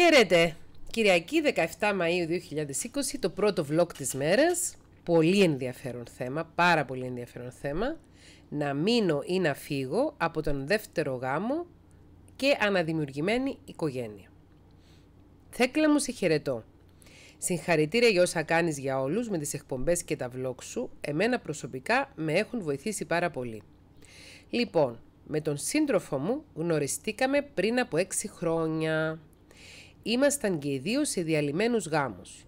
Χαίρετε! Κυριακή 17 Μαΐου 2020, το πρώτο vlog της μέρας. Πολύ ενδιαφέρον θέμα, πάρα πολύ ενδιαφέρον θέμα. Να μείνω ή να φύγω από τον δεύτερο γάμο και αναδημιουργημένη οικογένεια. Θέκλα μου σε χαιρετώ. Συγχαρητήρια για όσα κάνεις για όλους με τις εκπομπές και τα vlog σου. Εμένα προσωπικά με έχουν βοηθήσει πάρα πολύ. Λοιπόν, με τον σύντροφο μου γνωριστήκαμε πριν από 6 χρόνια. Ήμασταν και οι δύο σε διαλυμένους γάμους.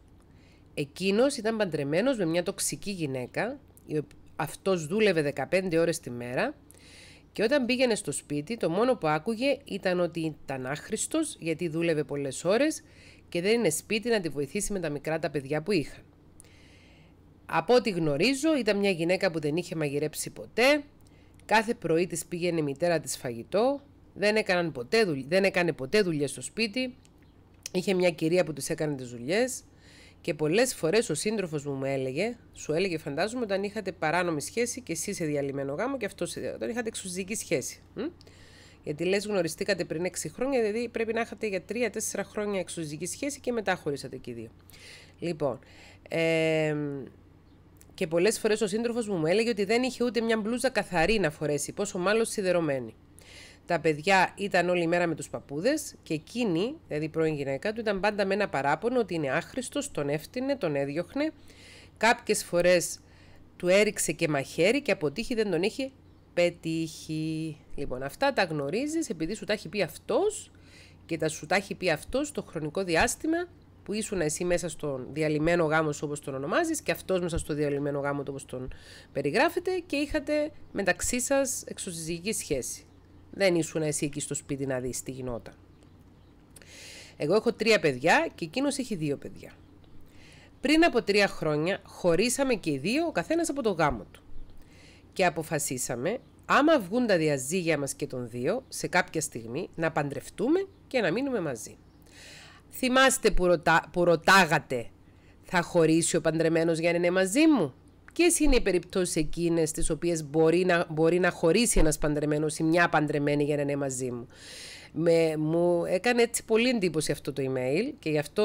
Εκείνος ήταν παντρεμένος με μια τοξική γυναίκα, αυτός δούλευε 15 ώρες τη μέρα και όταν πήγαινε στο σπίτι το μόνο που άκουγε ήταν ότι ήταν άχρηστος γιατί δούλευε πολλές ώρες και δεν είναι σπίτι να τη βοηθήσει με τα μικρά τα παιδιά που είχαν. Από ό,τι γνωρίζω ήταν μια γυναίκα που δεν είχε μαγειρέψει ποτέ, κάθε πρωί της πήγαινε η μητέρα της φαγητό, δεν, ποτέ, δεν έκανε ποτέ δουλειές στο σπίτι, Είχε μια κυρία που της έκανε τις δουλειές και πολλές φορές ο σύντροφος μου μου έλεγε, σου έλεγε φαντάζομαι όταν είχατε παράνομη σχέση και εσύ σε διαλυμένο γάμο και αυτός όταν είχατε εξουσιακή σχέση. Γιατί λες, γνωριστήκατε πριν 6 χρόνια, δηλαδή πρέπει να είχατε για 3-4 χρόνια εξουσιακή σχέση και μετά χωρίσατε και δύο. Λοιπόν, ε, και πολλές φορές ο σύντροφος μου μου έλεγε ότι δεν είχε ούτε μια μπλούζα καθαρή να φορέσει, πόσο μάλλον σιδερωμένη τα παιδιά ήταν όλη μέρα με τους παππούδες και εκείνη, δηλαδή η πρώην γυναίκα του, ήταν πάντα με ένα παράπονο ότι είναι άχρηστος, τον έφτιανε, τον έδιωχνε. Κάποιες φορές του έριξε και μαχαίρι και αποτύχει δεν τον είχε πετύχει. Λοιπόν, αυτά τα γνωρίζεις επειδή σου τα έχει πει αυτός και τα σου τα έχει πει αυτός το χρονικό διάστημα που ήσουν εσύ μέσα στον διαλυμένο γάμος όπως τον ονομάζεις και αυτός μέσα στο διαλυμένο γάμο όπως τον περιγράφετε και είχατε μεταξύ σας εξωσυζυγική σχέση δεν ήσουν εσύ εκεί στο σπίτι να δεις τι γινόταν. Εγώ έχω τρία παιδιά και εκείνος έχει δύο παιδιά. Πριν από τρία χρόνια χωρίσαμε και οι δύο ο καθένας από το γάμο του. Και αποφασίσαμε άμα βγουν τα διαζύγια μας και των δύο σε κάποια στιγμή να παντρευτούμε και να μείνουμε μαζί. Θυμάστε που, ρωτάγατε θα χωρίσει ο παντρεμένος για να είναι μαζί μου Ποιες είναι οι περιπτώσεις εκείνες τις οποίες μπορεί να, μπορεί να χωρίσει ένας παντρεμένος ή μια παντρεμένη για να είναι μαζί μου. μου έκανε έτσι πολύ εντύπωση αυτό το email και γι' αυτό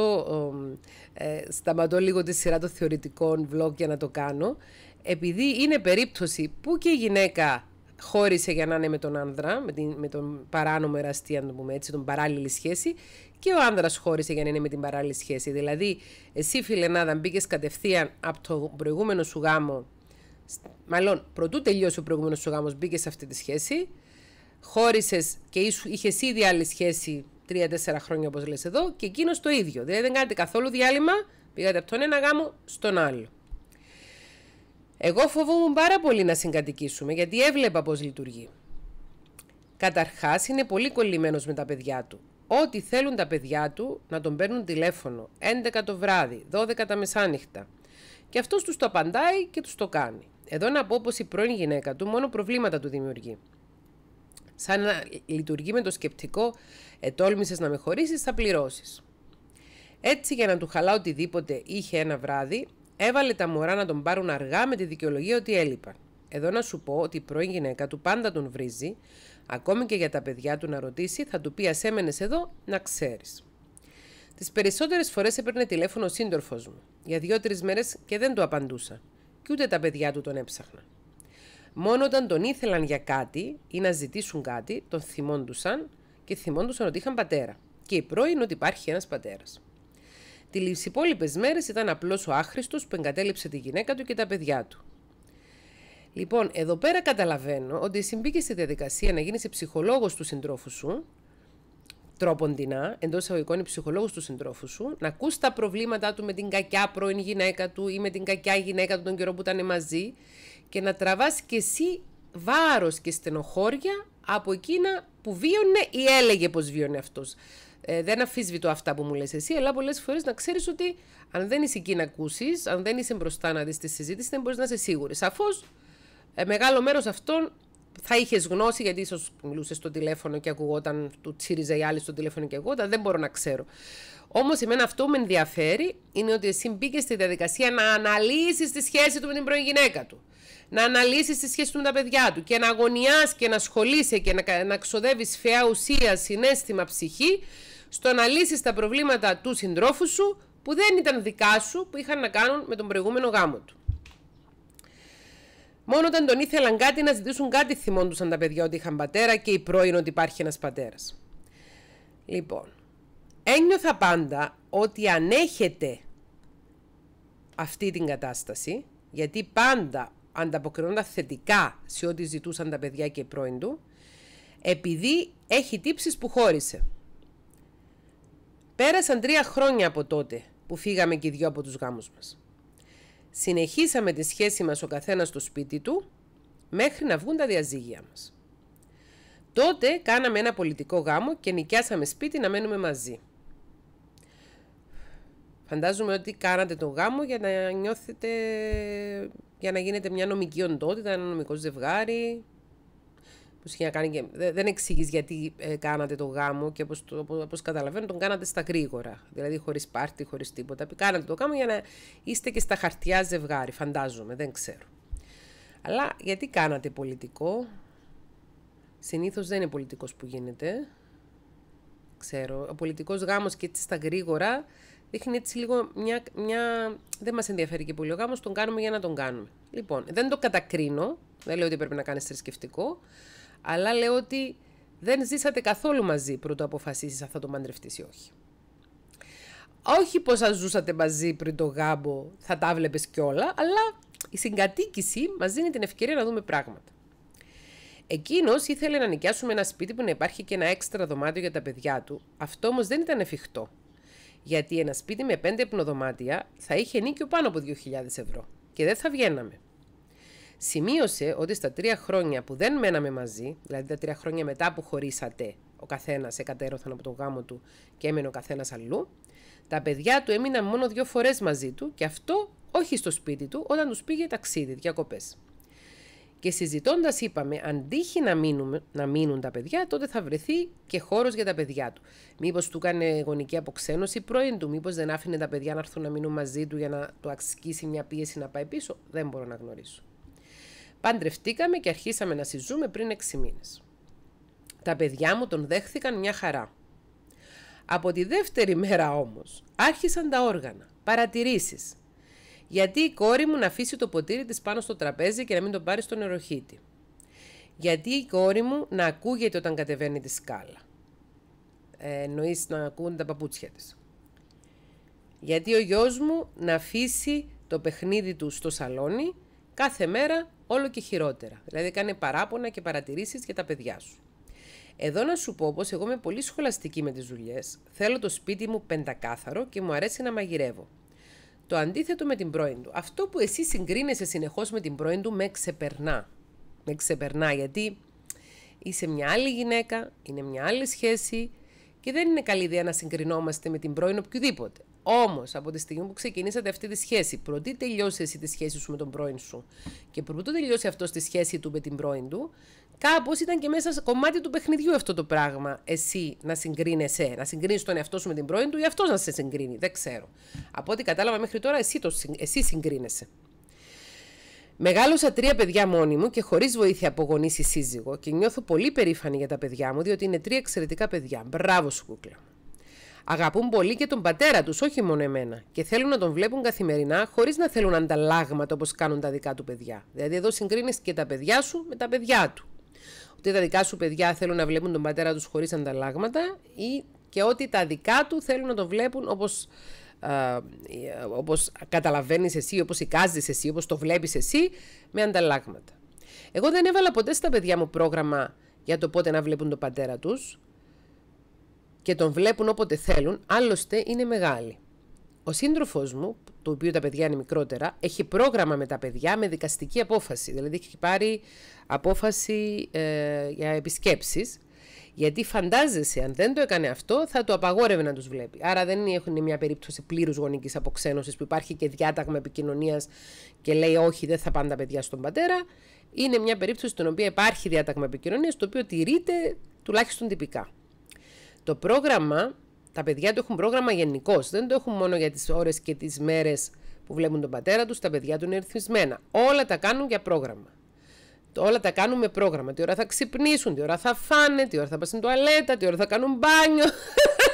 ε, σταματώ λίγο τη σειρά των θεωρητικών vlog για να το κάνω επειδή είναι περίπτωση που και η γυναίκα χώρισε για να είναι με τον άνδρα, με, την, με τον παράνομο εραστή, αν το πούμε έτσι, τον παράλληλη σχέση και ο άνδρας χώρισε για να είναι με την παράλληλη σχέση. Δηλαδή, εσύ, φιλενάδα, μπήκες κατευθείαν από το προηγούμενο σου γάμο. Μάλλον, προτού τελειώσει ο προηγούμενος σου γάμος, μπήκες σε αυτή τη σχέση. Χώρισες και είχες ήδη άλλη σχέση τρία-τέσσερα χρόνια, όπως λες εδώ, και εκείνος το ίδιο. Δηλαδή, δεν κάνετε καθόλου διάλειμμα. Πήγατε από τον ένα γάμο στον άλλο. Εγώ φοβόμουν πάρα πολύ να συγκατοικήσουμε, γιατί έβλεπα πώς λειτουργεί. Καταρχάς, είναι πολύ κολλημένος με τα παιδιά του ό,τι θέλουν τα παιδιά του να τον παίρνουν τηλέφωνο 11 το βράδυ, 12 τα μεσάνυχτα. Και αυτός τους το απαντάει και τους το κάνει. Εδώ να πω πως η πρώην γυναίκα του μόνο προβλήματα του δημιουργεί. Σαν να λειτουργεί με το σκεπτικό «ετόλμησες να με χωρίσεις, θα πληρώσεις». Έτσι για να του χαλά οτιδήποτε είχε ένα βράδυ, έβαλε τα μωρά να τον πάρουν αργά με τη δικαιολογία ότι έλειπαν. Εδώ να σου πω ότι η πρώην γυναίκα του πάντα τον βρίζει, Ακόμη και για τα παιδιά του να ρωτήσει, θα του πει Ας έμενες εδώ, να ξέρεις. Τις περισσότερες φορές έπαιρνε τηλέφωνο ο σύντροφος μου για δύο-τρει μέρες και δεν του απαντούσα. Και ούτε τα παιδιά του τον έψαχναν. Μόνο όταν τον ήθελαν για κάτι ή να ζητήσουν κάτι, τον θυμόντουσαν και θυμόντουσαν ότι είχαν πατέρα. Και η πρώην είναι ότι υπάρχει ένας πατέρας. Τις υπόλοιπες μέρες ήταν απλό ο άχρηστος που εγκατέλειψε τη γυναίκα του και τα παιδιά του. Λοιπόν, εδώ πέρα καταλαβαίνω ότι συμπήκε στη διαδικασία να γίνεις ψυχολόγος του συντρόφου σου, τρόποντινά, εντός εισαγωγικών, ψυχολόγος του συντρόφου σου, να ακούς τα προβλήματά του με την κακιά πρώην γυναίκα του ή με την κακιά γυναίκα του τον καιρό που ήταν μαζί και να τραβάς κι εσύ βάρος και στενοχώρια από εκείνα που βίωνε ή έλεγε πως βίωνε αυτός. Ε, δεν αφισβητώ αυτά που μου λες εσύ, αλλά πολλές φορές να ξέρεις ότι αν δεν είσαι εκεί να ακούσεις, αν δεν είσαι μπροστά να δεις τη συζήτηση, δεν μπορείς να είσαι σίγουρη. Σαφώς ε, μεγάλο μέρος αυτών θα είχες γνώση, γιατί ίσως μιλούσες στο τηλέφωνο και ακουγόταν, του τσίριζα οι άλλοι στο τηλέφωνο και εγώ, δεν μπορώ να ξέρω. Όμως, εμένα αυτό που με ενδιαφέρει είναι ότι εσύ μπήκες στη διαδικασία να αναλύσεις τη σχέση του με την πρώην γυναίκα του. Να αναλύσεις τη σχέση του με τα παιδιά του και να αγωνιάς και να ασχολείσαι και να, να ξοδεύεις φαιά ουσία, συνέστημα, ψυχή στο να λύσεις τα προβλήματα του συντρόφου σου που δεν ήταν δικά σου, που είχαν να κάνουν με τον προηγούμενο γάμο του. Μόνο όταν τον ήθελαν κάτι να ζητήσουν κάτι θυμόντουσαν τα παιδιά ότι είχαν πατέρα και η πρώην ότι υπάρχει ένας πατέρας. Λοιπόν, ένιωθα πάντα ότι ανέχεται αυτή την κατάσταση, γιατί πάντα ανταποκρινόντα θετικά σε ό,τι ζητούσαν τα παιδιά και οι πρώην του, επειδή έχει τύψεις που χώρισε. Πέρασαν τρία χρόνια από τότε που φύγαμε και οι δυο από τους γάμους μας συνεχίσαμε τη σχέση μας ο καθένας στο σπίτι του μέχρι να βγουν τα διαζύγια μας. Τότε κάναμε ένα πολιτικό γάμο και νοικιάσαμε σπίτι να μένουμε μαζί. Φαντάζομαι ότι κάνατε τον γάμο για να νιώθετε, για να γίνετε μια νομική οντότητα, ένα νομικό ζευγάρι, που είχε Δεν εξηγείς γιατί ε, κάνατε το γάμο και όπως καταλαβαίνω, τον κάνατε στα γρήγορα. Δηλαδή χωρίς πάρτι, χωρίς τίποτα. Κάνατε το γάμο για να είστε και στα χαρτιά ζευγάρι, φαντάζομαι, δεν ξέρω. Αλλά γιατί κάνατε πολιτικό. Συνήθως δεν είναι πολιτικός που γίνεται. Ξέρω. Ο πολιτικός γάμος και έτσι στα γρήγορα δείχνει έτσι λίγο μια. μια... Δεν μας ενδιαφέρει και πολύ ο γάμος, τον κάνουμε για να τον κάνουμε. Λοιπόν, δεν το κατακρίνω, δεν λέω ότι πρέπει να κάνεις θρησκευτικό. Αλλά λέω ότι δεν ζήσατε καθόλου μαζί πριν το αποφασίσεις αν θα το μαντρευτείς ή όχι. Όχι πως αν ζούσατε μαζί πριν το γάμπο, θα τα βλέπεις κιόλα, αλλά η συγκατοίκηση μας δίνει την ευκαιρία να δούμε πράγματα. Εκείνος ήθελε να νοικιάσουμε ένα σπίτι που να υπάρχει και ένα έξτρα δωμάτιο για τα παιδιά του. Αυτό όμως δεν ήταν εφικτό. Γιατί ένα σπίτι με πέντε υπνοδωμάτια θα είχε νίκιο πάνω από 2.000 ευρώ και δεν θα βγαίναμε. Σημείωσε ότι στα τρία χρόνια που δεν μέναμε μαζί, δηλαδή τα τρία χρόνια μετά που χωρίσατε, ο καθένας εκατέρωθαν από τον γάμο του και έμενε ο καθένας αλλού, τα παιδιά του έμειναν μόνο δύο φορές μαζί του και αυτό όχι στο σπίτι του, όταν τους πήγε ταξίδι, διακοπές. Και συζητώντας, είπαμε, αν τύχει να, να μείνουν τα παιδιά, τότε θα βρεθεί και χώρος για τα παιδιά του. Μήπως του έκανε γονική αποξένωση πρώην του, μήπως δεν άφηνε τα παιδιά να έρθουν να μείνουν μαζί του για να του ασκήσει μια πίεση να πάει πίσω. Δεν μπορώ να γνωρίσω. Παντρευτήκαμε και αρχίσαμε να συζούμε πριν 6 μήνες. Τα παιδιά μου τον δέχθηκαν μια χαρά. Από τη δεύτερη μέρα όμως άρχισαν τα όργανα, παρατηρήσεις. Γιατί η κόρη μου να αφήσει το ποτήρι της πάνω στο τραπέζι και να μην το πάρει στον νεροχύτη. Γιατί η κόρη μου να ακούγεται όταν κατεβαίνει τη σκάλα. Ε, να ακούγονται τα παπούτσια της. Γιατί ο γιος μου να αφήσει το παιχνίδι του στο σαλόνι Κάθε μέρα όλο και χειρότερα. Δηλαδή, κάνει παράπονα και παρατηρήσεις για τα παιδιά σου. Εδώ να σου πω πως εγώ είμαι πολύ σχολαστική με τις δουλειές. Θέλω το σπίτι μου πεντακάθαρο και μου αρέσει να μαγειρεύω. Το αντίθετο με την πρώην του. Αυτό που εσύ συγκρίνεσαι συνεχώς με την πρώην του με ξεπερνά. Με ξεπερνά γιατί είσαι μια άλλη γυναίκα, είναι μια άλλη σχέση, και δεν είναι καλή ιδέα να συγκρινόμαστε με την πρώην οποιοδήποτε. Όμως, από τη στιγμή που ξεκινήσατε αυτή τη σχέση, πρωτοί τελειώσει εσύ τη σχέση σου με τον πρώην σου και πρωτού τελειώσει αυτό τη σχέση του με την πρώην του, κάπως ήταν και μέσα σε κομμάτι του παιχνιδιού αυτό το πράγμα. Εσύ να συγκρίνεσαι, να συγκρίνεις τον εαυτό σου με την πρώην του ή αυτός να σε συγκρίνει. Δεν ξέρω. Από ό,τι κατάλαβα μέχρι τώρα, εσύ, το, εσύ συγκρίνεσαι. Μεγάλωσα τρία παιδιά μόνη μου και χωρίς βοήθεια από γονείς ή σύζυγο και νιώθω πολύ περήφανη για τα παιδιά μου, διότι είναι τρία εξαιρετικά παιδιά. Μπράβο σου, κούκλα. Αγαπούν πολύ και τον πατέρα τους, όχι μόνο εμένα. Και θέλουν να τον βλέπουν καθημερινά, χωρίς να θέλουν ανταλλάγματα όπως κάνουν τα δικά του παιδιά. Δηλαδή, εδώ συγκρίνεις και τα παιδιά σου με τα παιδιά του. Ότι τα δικά σου παιδιά θέλουν να βλέπουν τον πατέρα τους χωρίς ανταλλάγματα ή και ότι τα δικά του θέλουν να τον βλέπουν όπως ε, όπως καταλαβαίνεις εσύ, όπως εικάζεις εσύ, όπως το βλέπεις εσύ, με ανταλλάγματα. Εγώ δεν έβαλα ποτέ στα παιδιά μου πρόγραμμα για το πότε να βλέπουν τον πατέρα τους και τον βλέπουν όποτε θέλουν, άλλωστε είναι μεγάλη. Ο σύντροφο μου, το οποίο τα παιδιά είναι μικρότερα, έχει πρόγραμμα με τα παιδιά με δικαστική απόφαση. Δηλαδή έχει πάρει απόφαση ε, για επισκέψεις γιατί φαντάζεσαι, αν δεν το έκανε αυτό, θα το απαγόρευε να τους βλέπει. Άρα δεν έχουν μια περίπτωση πλήρους γονικής αποξένωσης που υπάρχει και διάταγμα επικοινωνίας και λέει Όχι, δεν θα πάνε τα παιδιά στον πατέρα. Είναι μια περίπτωση στην οποία υπάρχει διάταγμα επικοινωνίας, το οποίο τηρείται τουλάχιστον τυπικά. Το πρόγραμμα, τα παιδιά το έχουν πρόγραμμα γενικώ. Δεν το έχουν μόνο για τις ώρες και τις μέρες που βλέπουν τον πατέρα τους, τα παιδιά του είναι ερθισμένα. Όλα τα κάνουν για πρόγραμμα. Όλα τα κάνουμε πρόγραμμα. Τι ώρα θα ξυπνήσουν, τι ώρα θα φάνε, τι ώρα θα πάνε στην τουαλέτα, τι ώρα θα κάνουν μπάνιο.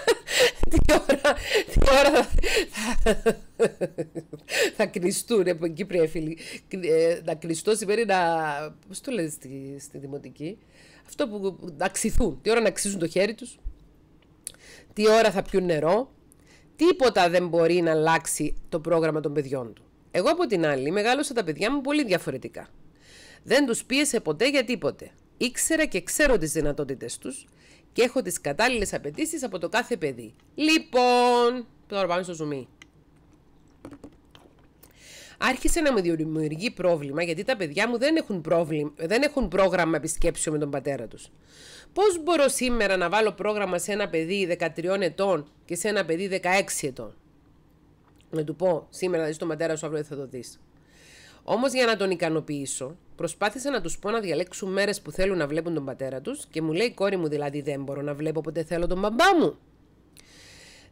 τι ώρα, τι ώρα θα, θα, θα κλειστούν, εκεί φίλοι. Ε, να κλειστώ σημαίνει να, πώς το λέτε στη, στη δημοτική, αυτό που να ξυθούν, τι ώρα να ξύσουν το χέρι τους, τι ώρα θα πιούν νερό, τίποτα δεν μπορεί να αλλάξει το πρόγραμμα των παιδιών του. Εγώ από την άλλη μεγάλωσα τα παιδιά μου πολύ διαφορετικά. Δεν τους πίεσε ποτέ για τίποτε. Ήξερα και ξέρω τις δυνατότητες τους και έχω τις κατάλληλες απαιτήσεις από το κάθε παιδί. Λοιπόν, τώρα πάμε στο ζουμί. Άρχισε να μου δημιουργεί πρόβλημα γιατί τα παιδιά μου δεν έχουν, πρόβλημα, δεν έχουν πρόγραμμα επισκέψεων με τον πατέρα τους. Πώς μπορώ σήμερα να βάλω πρόγραμμα σε ένα παιδί 13 ετών και σε ένα παιδί 16 ετών. Να του πω σήμερα να δεις τον πατέρα σου αύριο θα το δεις. Όμως για να τον ικανοποιήσω, προσπάθησα να τους πω να διαλέξουν μέρες που θέλουν να βλέπουν τον πατέρα τους και μου λέει η κόρη μου δηλαδή δεν μπορώ να βλέπω ποτέ θέλω τον μπαμπά μου.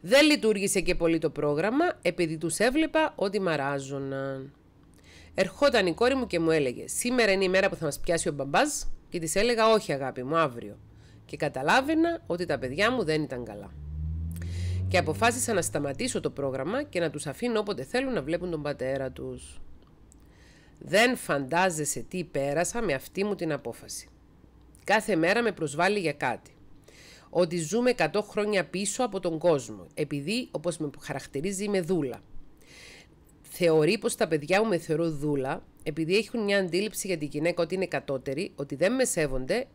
Δεν λειτουργήσε και πολύ το πρόγραμμα επειδή τους έβλεπα ότι μαράζωναν. Ερχόταν η κόρη μου και μου έλεγε «Σήμερα είναι η μέρα που θα μας πιάσει ο μπαμπάς» και της έλεγα «Όχι αγάπη μου, αύριο». Και καταλάβαινα ότι τα παιδιά μου δεν ήταν καλά. Και αποφάσισα να σταματήσω το πρόγραμμα και να τους αφήνω όποτε θέλουν να βλέπουν τον πατέρα τους. Δεν φαντάζεσαι τι πέρασα με αυτή μου την απόφαση. Κάθε μέρα με προσβάλλει για κάτι. Ότι ζούμε 100 χρόνια πίσω από τον κόσμο, επειδή, όπως με χαρακτηρίζει, είμαι δούλα. Θεωρεί πως τα παιδιά μου με θεωρούν δούλα, επειδή έχουν μια αντίληψη για την γυναίκα ότι είναι κατώτερη, ότι δεν με σέβονται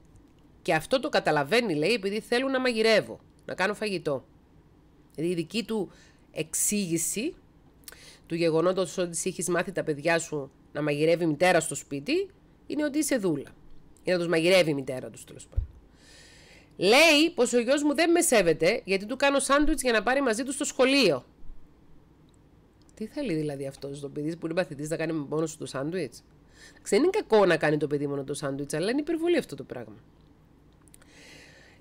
και αυτό το καταλαβαίνει, λέει, επειδή θέλουν να μαγειρεύω, να κάνω φαγητό. Δηλαδή, η δική του εξήγηση του γεγονότος ότι έχεις μάθει τα παιδιά σου να μαγειρεύει η μητέρα στο σπίτι είναι ότι είσαι δούλα. Ή να τους μαγειρεύει η μητέρα τους τέλος πάντων. Λέει πως ο γιος μου δεν με σέβεται γιατί του κάνω σάντουιτ για να πάρει μαζί του στο σχολείο. Τι θέλει δηλαδή αυτός το παιδί που είναι παθητής να κάνει μόνος του το σάντουιτ. Δεν είναι κακό να κάνει το παιδί μόνο το σάντουιτ, αλλά είναι υπερβολή αυτό το πράγμα.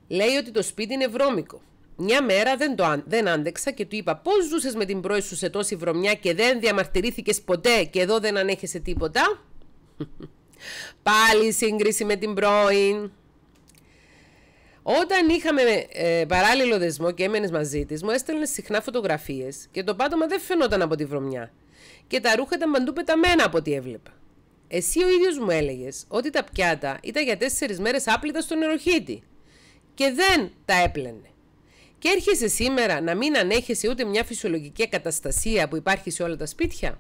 Λέει ότι το σπίτι είναι βρώμικο. Μια μέρα δεν, το, δεν άντεξα και του είπα πώς ζούσες με την πρώη σου σε τόση βρωμιά και δεν διαμαρτυρήθηκες ποτέ και εδώ δεν ανέχεσαι τίποτα. Πάλι σύγκριση με την πρώην. Όταν είχαμε ε, παράλληλο δεσμό και έμενες μαζί της, μου έστελνες συχνά φωτογραφίες και το πάτωμα δεν φαινόταν από τη βρωμιά. Και τα ρούχα ήταν παντού πεταμένα από ό,τι έβλεπα. Εσύ ο ίδιος μου έλεγες ότι τα πιάτα ήταν για τέσσερις μέρες άπλυτα στον νεροχύτη και δεν τα έπλαινε και έρχεσαι σήμερα να μην ανέχεσαι ούτε μια φυσιολογική καταστασία που υπάρχει σε όλα τα σπίτια.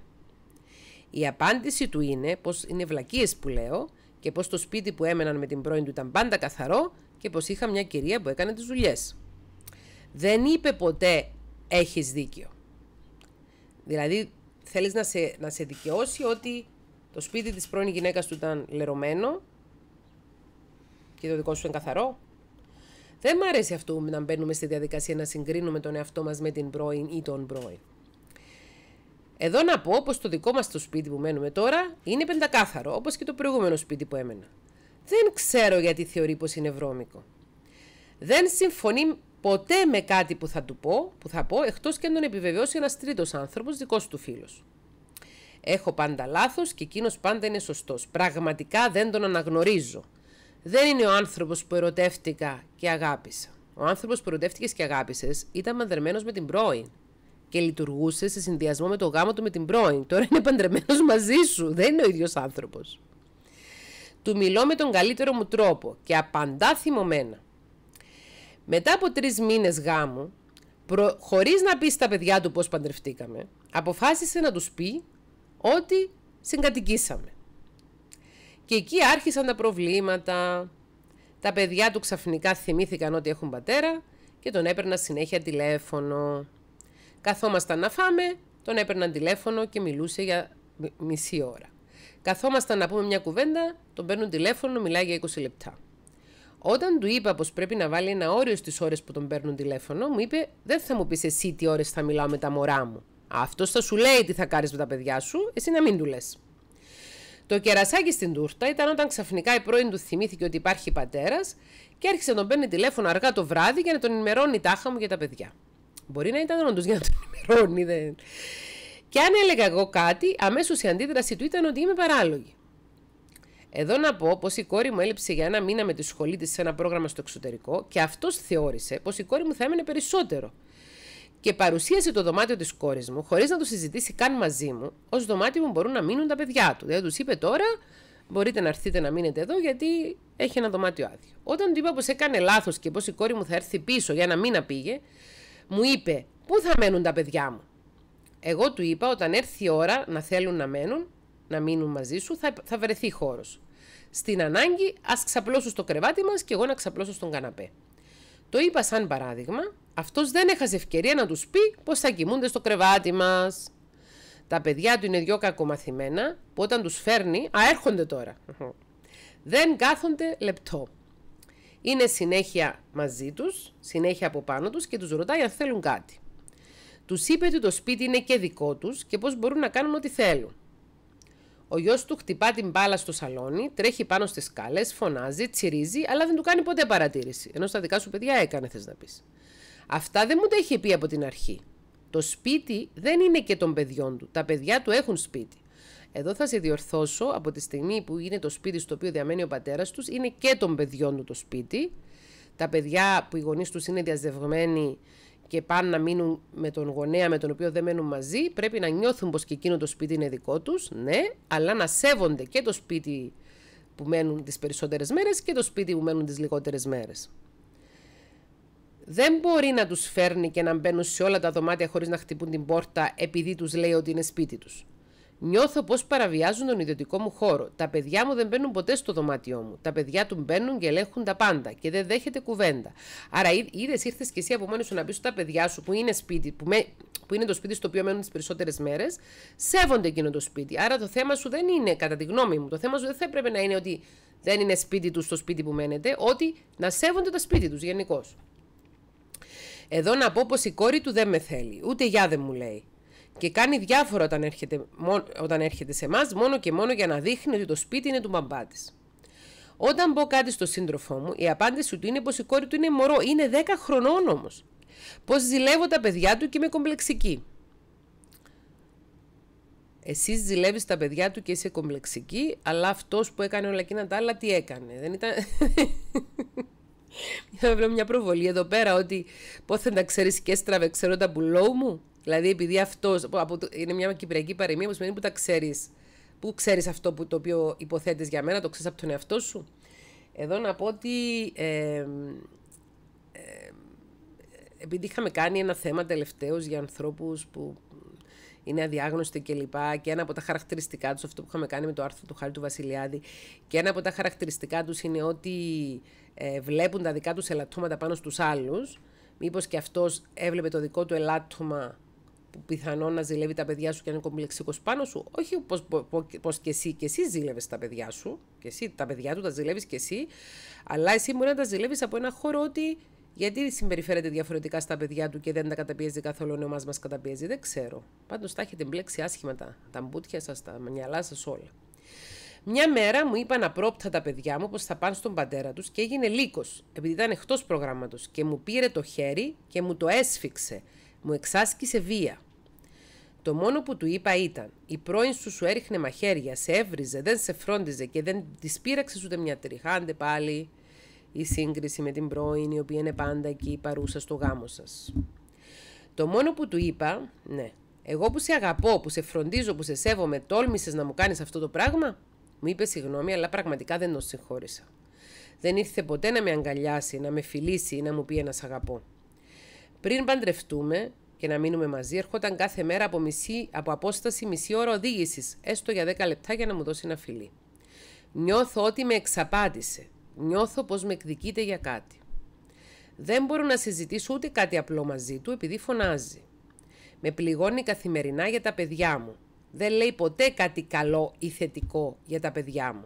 Η απάντηση του είναι πως είναι βλακίες που λέω και πως το σπίτι που έμεναν με την πρώην του ήταν πάντα καθαρό και πως είχα μια κυρία που έκανε τις δουλειές. Δεν είπε ποτέ έχεις δίκιο. Δηλαδή θέλεις να σε, να σε δικαιώσει ότι το σπίτι της πρώην γυναίκας του ήταν λερωμένο και το δικό σου είναι καθαρό. Δεν μ' αρέσει αυτό να μπαίνουμε στη διαδικασία να συγκρίνουμε τον εαυτό μας με την πρώην ή τον πρώην. Εδώ να πω πως το δικό μας το σπίτι που μένουμε τώρα είναι πεντακάθαρο, όπως και το προηγούμενο σπίτι που έμενα. Δεν ξέρω γιατί θεωρεί πως είναι βρώμικο. Δεν συμφωνεί ποτέ με κάτι που θα του πω, που θα πω, εκτός και αν τον επιβεβαιώσει ένας τρίτος άνθρωπος, δικός του φίλος. Έχω πάντα λάθος και εκείνος πάντα είναι σωστός. Πραγματικά δεν τον αναγνωρίζω. Δεν είναι ο άνθρωπος που ερωτεύτηκα και αγάπησα. Ο άνθρωπος που ερωτεύτηκες και αγάπησες ήταν παντρεμένος με την πρώην. Και λειτουργούσε σε συνδυασμό με το γάμο του με την πρώην. Τώρα είναι παντρεμένος μαζί σου. Δεν είναι ο ίδιος άνθρωπος. Του μιλώ με τον καλύτερο μου τρόπο και απαντά θυμωμένα. Μετά από τρεις μήνες γάμου, προ... χωρίς να πεις στα παιδιά του πώς παντρευτήκαμε, αποφάσισε να τους πει ότι συγκατοικήσαμε. Και εκεί άρχισαν τα προβλήματα. Τα παιδιά του ξαφνικά θυμήθηκαν ότι έχουν πατέρα και τον έπαιρνα συνέχεια τηλέφωνο. Καθόμασταν να φάμε, τον έπαιρναν τηλέφωνο και μιλούσε για μισή ώρα. Καθόμασταν να πούμε μια κουβέντα, τον παίρνουν τηλέφωνο, μιλάει για 20 λεπτά. Όταν του είπα πως πρέπει να βάλει ένα όριο στις ώρες που τον παίρνουν τηλέφωνο, μου είπε: Δεν θα μου πεις εσύ τι ώρες θα μιλάω με τα μωρά μου. Αυτό θα σου λέει τι θα κάνεις με τα παιδιά σου, εσύ να μην του λες. Το κερασάκι στην τούρτα ήταν όταν ξαφνικά η πρώην του θυμήθηκε ότι υπάρχει πατέρας και άρχισε να τον παίρνει τηλέφωνο αργά το βράδυ για να τον ενημερώνει τάχα μου για τα παιδιά. Μπορεί να ήταν όντως για να τον ενημερώνει, δεν. Και αν έλεγα εγώ κάτι, αμέσως η αντίδρασή του ήταν ότι είμαι παράλογη. Εδώ να πω πως η κόρη μου έλειψε για ένα μήνα με τη σχολή της σε ένα πρόγραμμα στο εξωτερικό και αυτός θεώρησε πως η κόρη μου θα έμενε περισσότερο και παρουσίασε το δωμάτιο της κόρης μου, χωρίς να το συζητήσει καν μαζί μου, ως δωμάτιο που μπορούν να μείνουν τα παιδιά του. Δηλαδή τους είπε τώρα, μπορείτε να έρθετε να μείνετε εδώ, γιατί έχει ένα δωμάτιο άδειο. Όταν του είπα πως έκανε λάθος και πως η κόρη μου θα έρθει πίσω για μην να πήγε, μου είπε, Πού θα μένουν τα παιδιά μου. Εγώ του είπα, όταν έρθει η ώρα να θέλουν να μένουν, να μείνουν μαζί σου, θα, θα βρεθεί χώρος. Στην ανάγκη, ας ξαπλώσω στο κρεβάτι μας και εγώ να ξαπλώσω στον καναπέ. Το είπα σαν παράδειγμα, αυτός δεν έχασε ευκαιρία να τους πει πώς θα κοιμούνται στο κρεβάτι μας. Τα παιδιά του είναι δυο κακομαθημένα που όταν τους φέρνει, α έρχονται τώρα. Δεν κάθονται λεπτό. Είναι συνέχεια μαζί τους, συνέχεια από πάνω τους και τους ρωτάει αν θέλουν κάτι. Τους είπε ότι το σπίτι είναι και δικό τους και πώς μπορούν να κάνουν ό,τι θέλουν. Ο γιος του χτυπά την μπάλα στο σαλόνι, τρέχει πάνω στις σκάλες, φωνάζει, τσιρίζει, αλλά δεν του κάνει ποτέ παρατήρηση. Ενώ στα δικά σου παιδιά έκανε, θες να πεις. Αυτά δεν μου τα είχε πει από την αρχή. Το σπίτι δεν είναι και των παιδιών του. Τα παιδιά του έχουν σπίτι. Εδώ θα σε διορθώσω από τη στιγμή που είναι το σπίτι στο οποίο διαμένει ο πατέρας τους, είναι και των παιδιών του το σπίτι. Τα παιδιά που οι γονείς τους είναι διαζευγμένοι και πάνε να μείνουν με τον γονέα με τον οποίο δεν μένουν μαζί, πρέπει να νιώθουν πως και εκείνο το σπίτι είναι δικό τους, ναι, αλλά να σέβονται και το σπίτι που μένουν τις περισσότερες μέρες και το σπίτι που μένουν τις λιγότερες μέρες. Δεν μπορεί να τους φέρνει και να μπαίνουν σε όλα τα δωμάτια χωρίς να χτυπούν την πόρτα επειδή τους λέει ότι είναι σπίτι τους. Νιώθω πως παραβιάζουν τον ιδιωτικό μου χώρο. Τα παιδιά μου δεν μπαίνουν ποτέ στο δωμάτιό μου. Τα παιδιά του μπαίνουν και ελέγχουν τα πάντα και δεν δέχεται κουβέντα. Άρα, είδες, ήρθες και εσύ από μόνος σου να πεις τα παιδιά σου που είναι σπίτι, που, με, που είναι το σπίτι στο οποίο μένουν τις περισσότερες μέρες, σέβονται εκείνο το σπίτι. Άρα, το θέμα σου δεν είναι, κατά τη γνώμη μου, το θέμα σου δεν θα έπρεπε να είναι ότι δεν είναι σπίτι τους στο σπίτι που μένετε, ότι να σέβονται τα σπίτι τους γενικώς. Εδώ να πω πως η κόρη του δεν με θέλει, ούτε γεια δεν μου λέει. Και κάνει διάφορα όταν έρχεται, όταν έρχεται σε εμάς, μόνο και μόνο για να δείχνει ότι το σπίτι είναι του μπαμπά της. Όταν πω κάτι στον σύντροφό μου, η απάντηση του είναι πως η κόρη του είναι μωρό. Είναι 10 χρονών όμως. Πως ζηλεύω τα παιδιά του και είμαι κομπλεξική. Εσύ ζηλεύεις τα παιδιά του και είσαι κομπλεξική, αλλά αυτός που έκανε όλα εκείνα τα άλλα τι έκανε. Δεν ήταν. βρω μια προβολή εδώ πέρα ότι πώ θα τα ξέρεις και έστραβε, ξέρω τα μπουλό μου. Δηλαδή, επειδή αυτός είναι μια κυπριακή παροιμία που σημαίνει που τα ξέρεις. Πού ξέρεις αυτό που, το οποίο υποθέτεις για μένα, το ξέρεις από τον εαυτό σου. Εδώ να πω ότι ε, ε, επειδή είχαμε κάνει ένα θέμα τελευταίως για ανθρώπους που είναι αδιάγνωστοι κλπ. Και, ένα από τα χαρακτηριστικά τους αυτό που είχαμε κάνει με το άρθρο του Χάρη του Βασιλιάδη, και ένα από τα χαρακτηριστικά τους είναι ότι ε, βλέπουν τα δικά τους ελαττώματα πάνω στους άλλους, μήπως και αυτός έβλεπε το δικό του ελάττωμα που πιθανόν να ζηλεύει τα παιδιά σου και να είναι κομπλεξικός πάνω σου. Όχι πώς και εσύ, και εσύ ζήλευες τα παιδιά σου. Και εσύ, τα παιδιά του τα ζηλεύεις και εσύ. Αλλά εσύ μπορεί να τα ζηλεύεις από ένα χώρο ότι γιατί συμπεριφέρεται διαφορετικά στα παιδιά του και δεν τα καταπιέζει καθόλου ενώ μας καταπιέζει. Δεν ξέρω. Πάντως τα έχετε μπλέξει άσχημα τα, τα μπουτια σας, τα μυαλά σας όλα. Μια μέρα μου είπαν απρόπτα τα παιδιά μου πως θα πάνε στον πατέρα τους και έγινε λύκος, επειδή ήταν εκτός προγράμματος και μου πήρε το χέρι και μου το έσφιξε. Μου εξάσκησε βία. Το μόνο που του είπα ήταν: Η πρώην σου σου έριχνε μαχαίρια, σε έβριζε, δεν σε φρόντιζε και δεν της πείραξες ούτε μια τριχά. Άντε πάλι η σύγκριση με την πρώην, η οποία είναι πάντα εκεί παρούσα στο γάμο σας. Το μόνο που του είπα, ναι, εγώ που σε αγαπώ, που σε φροντίζω, που σε σέβομαι, τόλμησες να μου κάνεις αυτό το πράγμα. Μου είπε συγγνώμη, αλλά πραγματικά δεν τον συγχώρησα. Δεν ήρθε ποτέ να με αγκαλιάσει, να με φιλήσει ή να μου πει ένα αγαπώ. Πριν παντρευτούμε και να μείνουμε μαζί, ερχόταν κάθε μέρα από, μισή, από απόσταση μισή ώρα οδήγησης, έστω για 10 λεπτά για να μου δώσει ένα φιλί. Νιώθω ότι με εξαπάτησε. Νιώθω πως με εκδικείται για κάτι. Δεν μπορώ να συζητήσω ούτε κάτι απλό μαζί του επειδή φωνάζει. Με πληγώνει καθημερινά για τα παιδιά μου. Δεν λέει ποτέ κάτι καλό ή θετικό για τα παιδιά μου.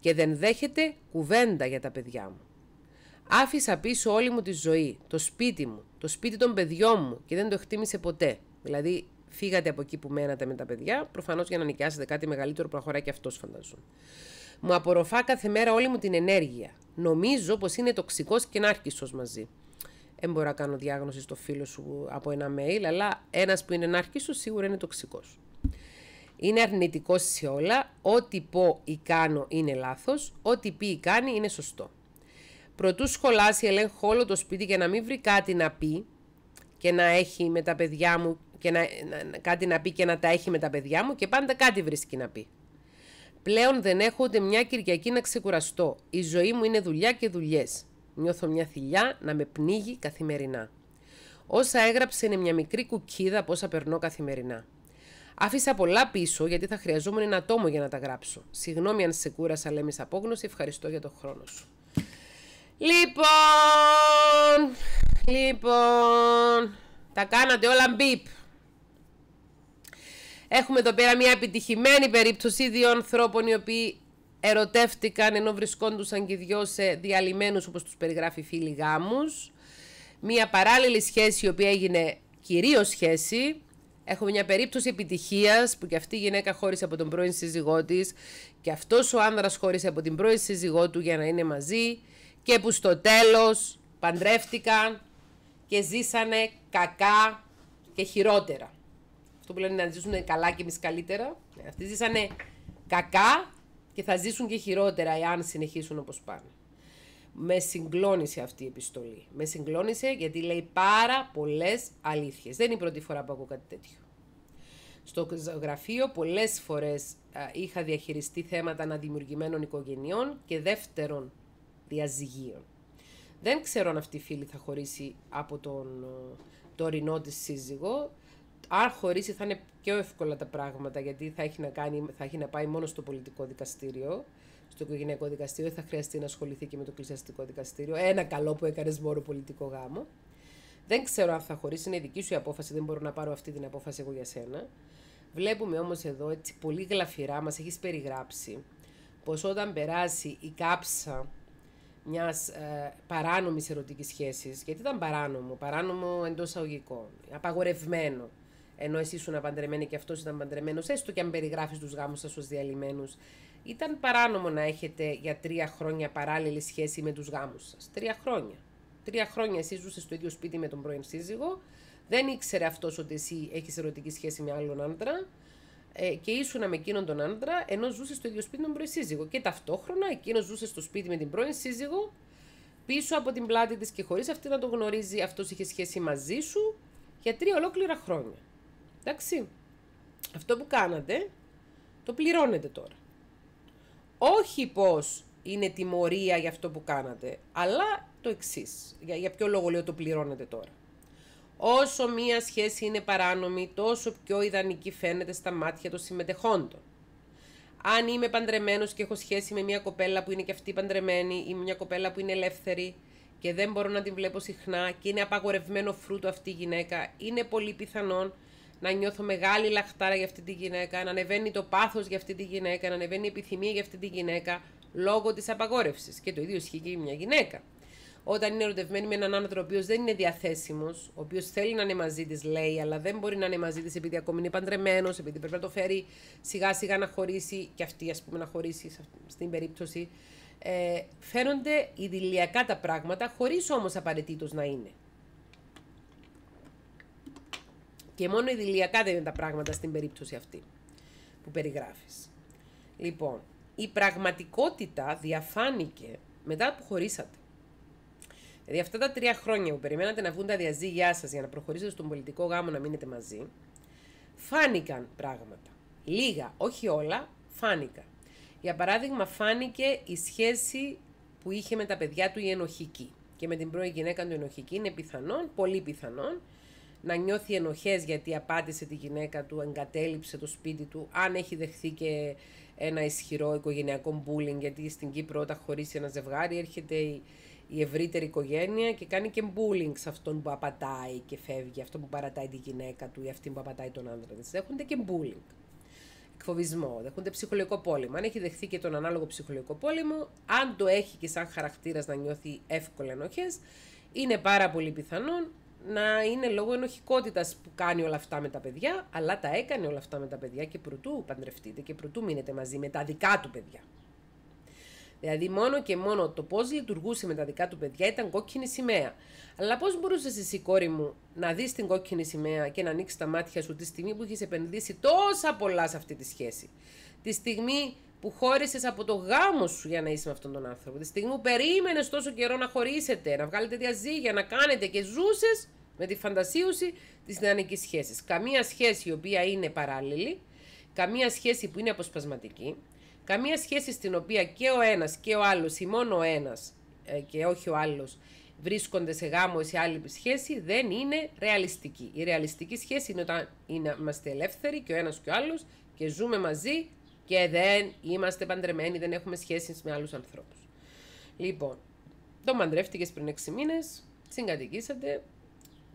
Και δεν δέχεται κουβέντα για τα παιδιά μου. Άφησα πίσω όλη μου τη ζωή, το σπίτι μου, το σπίτι των παιδιών μου και δεν το εκτίμησε ποτέ. Δηλαδή, φύγατε από εκεί που μένατε με τα παιδιά, προφανώς για να νοικιάσετε κάτι μεγαλύτερο που να και αυτός φαντάζομαι. Μου απορροφά κάθε μέρα όλη μου την ενέργεια. Νομίζω πως είναι τοξικός και νάρκιστο μαζί. Δεν μπορώ να κάνω διάγνωση στο φίλο σου από ένα mail, αλλά ένας που είναι νάρκιστο σίγουρα είναι τοξικός. Είναι αρνητικός σε όλα. Ό,τι πω ή κάνω είναι λάθος. Ό,τι πει ή κάνει είναι σωστό. Προτού σχολάσει, ελέγχω όλο το σπίτι για να μην βρει κάτι να πει και να έχει με τα παιδιά μου και να, να, κάτι να πει και να τα έχει με τα παιδιά μου και πάντα κάτι βρίσκει να πει. Πλέον δεν έχω ούτε μια Κυριακή να ξεκουραστώ. Η ζωή μου είναι δουλειά και δουλειές. Νιώθω μια θηλιά να με πνίγει καθημερινά. Όσα έγραψε είναι μια μικρή κουκίδα από όσα περνώ καθημερινά. Άφησα πολλά πίσω γιατί θα χρειαζόμουν ένα τόμο για να τα γράψω. Συγγνώμη αν σε κούρασα, λέμε απόγνωση. Ευχαριστώ για τον χρόνο σου. Λοιπόν, λοιπόν, τα κάνατε όλα μπιπ. Έχουμε εδώ πέρα μια επιτυχημένη περίπτωση δύο ανθρώπων οι οποίοι ερωτεύτηκαν ενώ βρισκόντουσαν και δυο σε διαλυμένους όπως τους περιγράφει φίλοι γάμους. Μια παράλληλη σχέση η οποία έγινε κυρίως σχέση. Έχουμε μια περίπτωση επιτυχίας που και αυτή η γυναίκα χώρισε από τον πρώην σύζυγό της και αυτός ο άνδρας χώρισε από την πρώην σύζυγό του για να είναι μαζί και που στο τέλος παντρεύτηκαν και ζήσανε κακά και χειρότερα. Αυτό που λένε να ζήσουν καλά και εμείς καλύτερα. Ναι, αυτοί ζήσανε κακά και θα ζήσουν και χειρότερα εάν συνεχίσουν όπως πάνε. Με συγκλώνησε αυτή η επιστολή. Με συγκλώνησε γιατί λέει πάρα πολλές αλήθειες. Δεν είναι η πρώτη φορά που ακούω κάτι τέτοιο. Στο γραφείο πολλές φορές είχα διαχειριστεί θέματα αναδημιουργημένων οικογενειών και δεύτερον διαζυγίων. Δεν ξέρω αν αυτή η φίλη θα χωρίσει από τον ε, τωρινό της σύζυγο. Αν χωρίσει θα είναι πιο εύκολα τα πράγματα γιατί θα έχει να, κάνει, θα έχει να πάει μόνο στο πολιτικό δικαστήριο, στο οικογενειακό δικαστήριο, θα χρειαστεί να ασχοληθεί και με το εκκλησιαστικό δικαστήριο. Ένα καλό που έκανες μόνο πολιτικό γάμο. Δεν ξέρω αν θα χωρίσει, είναι η δική σου η απόφαση, δεν μπορώ να πάρω αυτή την απόφαση εγώ για σένα. Βλέπουμε όμως εδώ έτσι πολύ γλαφυρά, μας έχεις περιγράψει, πως όταν περάσει η κάψα μιας ε, παράνομης ερωτικής σχέσης, γιατί ήταν παράνομο, παράνομο εντός αγωγικών, απαγορευμένο. Ενώ εσύ ήσουν παντρεμένοι και αυτός ήταν παντρεμένο, έστω και αν περιγράφεις τους γάμους σας ως διαλυμένους, ήταν παράνομο να έχετε για τρία χρόνια παράλληλη σχέση με τους γάμους σας. Τρία χρόνια. Τρία χρόνια εσύ ζούσες στο ίδιο σπίτι με τον πρώην σύζυγο, δεν ήξερε αυτός ότι εσύ έχεις ερωτική σχέση με άλλον άντρα ε, και ήσουν με εκείνον τον άντρα, ενώ ζούσε στο ίδιο σπίτι με τον πρώην σύζυγο. Και ταυτόχρονα εκείνος ζούσε στο σπίτι με την πρώην σύζυγο, πίσω από την πλάτη της και χωρίς αυτή να τον γνωρίζει, αυτός είχε σχέση μαζί σου για τρία ολόκληρα χρόνια. Εντάξει. Αυτό που κάνατε το πληρώνετε τώρα. Όχι πως είναι τιμωρία για αυτό που κάνατε, αλλά το εξής. Για, για ποιο λόγο λέω το πληρώνετε τώρα. Όσο μία σχέση είναι παράνομη, τόσο πιο ιδανική φαίνεται στα μάτια των συμμετεχόντων. Αν είμαι παντρεμένος και έχω σχέση με μία κοπέλα που είναι και αυτή παντρεμένη ή μια κοπέλα που είναι ελεύθερη και δεν μπορώ να την βλέπω συχνά και είναι απαγορευμένο φρούτο αυτή η γυναίκα, είναι πολύ πιθανόν να νιώθω μεγάλη λαχτάρα για αυτή τη γυναίκα, να ανεβαίνει το πάθος για αυτή τη γυναίκα, να ανεβαίνει η επιθυμία για αυτή τη γυναίκα λόγω της απαγόρευσης. Και το ίδιο ισχύει και μια γυναίκα όταν είναι ερωτευμένη με έναν άνθρωπο ο οποίος δεν είναι διαθέσιμος, ο οποίος θέλει να είναι μαζί της, λέει, αλλά δεν μπορεί να είναι μαζί της επειδή ακόμη είναι παντρεμένος, επειδή πρέπει να το φέρει σιγά σιγά να χωρίσει, και αυτή ας πούμε να χωρίσει στην περίπτωση. Ε, φαίνονται ιδηλιακά τα πράγματα, χωρίς όμως απαραίτητος να είναι. Και μόνο ιδηλιακά δεν είναι τα πράγματα στην περίπτωση αυτή που περιγράφεις. Λοιπόν, η πραγματικότητα διαφάνηκε μετά που χωρίσατε. Δηλαδή αυτά τα τρία χρόνια που περιμένατε να βγουν τα διαζύγια σας για να προχωρήσετε στον πολιτικό γάμο να μείνετε μαζί, φάνηκαν πράγματα. Λίγα, όχι όλα, φάνηκαν. Για παράδειγμα, φάνηκε η σχέση που είχε με τα παιδιά του η ενοχική και με την πρώην γυναίκα του ενοχική είναι πιθανόν, πολύ πιθανόν, να νιώθει ενοχές γιατί απάντησε τη γυναίκα του, εγκατέλειψε το σπίτι του, αν έχει δεχθεί και ένα ισχυρό οικογενειακό μπούλινγκ. γιατί στην Κύπρο όταν χωρίσει ένα ζευγάρι έρχεται η, η ευρύτερη οικογένεια και κάνει και bullying σε αυτόν που απατάει και φεύγει, αυτόν που παρατάει τη γυναίκα του ή αυτήν που απατάει τον άντρα της. Δέχονται και bullying. Εκφοβισμό, δέχονται ψυχολογικό πόλεμο. Αν έχει δεχθεί και τον ανάλογο ψυχολογικό πόλεμο, αν το έχει και σαν χαρακτήρας να νιώθει εύκολα ενοχές, είναι πάρα πολύ πιθανό να είναι λόγω ενοχικότητας που κάνει όλα αυτά με τα παιδιά, αλλά τα έκανε όλα αυτά με τα παιδιά και προτού παντρευτείτε και προτού μείνετε μαζί με τα δικά του παιδιά. Δηλαδή, μόνο και μόνο το πώς λειτουργούσε με τα δικά του παιδιά ήταν κόκκινη σημαία. Αλλά πώς μπορούσες εσύ, κόρη μου, να δεις την κόκκινη σημαία και να ανοίξεις τα μάτια σου τη στιγμή που είχε επενδύσει τόσα πολλά σε αυτή τη σχέση. Τη στιγμή που χώρισες από το γάμο σου για να είσαι με αυτόν τον άνθρωπο. Τη στιγμή που περίμενες τόσο καιρό να χωρίσετε, να βγάλετε διαζύγια, να κάνετε και ζούσες με τη φαντασίωση της ιδανική σχέσης. Καμία σχέση η οποία είναι παράλληλη, καμία σχέση που είναι αποσπασματική, Καμία σχέση στην οποία και ο ένας και ο άλλος ή μόνο ο ένας ε, και όχι ο άλλος βρίσκονται σε γάμο ή σε άλλη σχέση δεν είναι ρεαλιστική. Η ρεαλιστική σχέση είναι όταν είμαστε ελεύθεροι και ο ένας και ο άλλος και ζούμε μαζί και δεν είμαστε παντρεμένοι, δεν έχουμε σχέσεις με άλλους ανθρώπους. Λοιπόν, το μαντρεύτηκες πριν 6 μήνες, συγκατοικήσατε,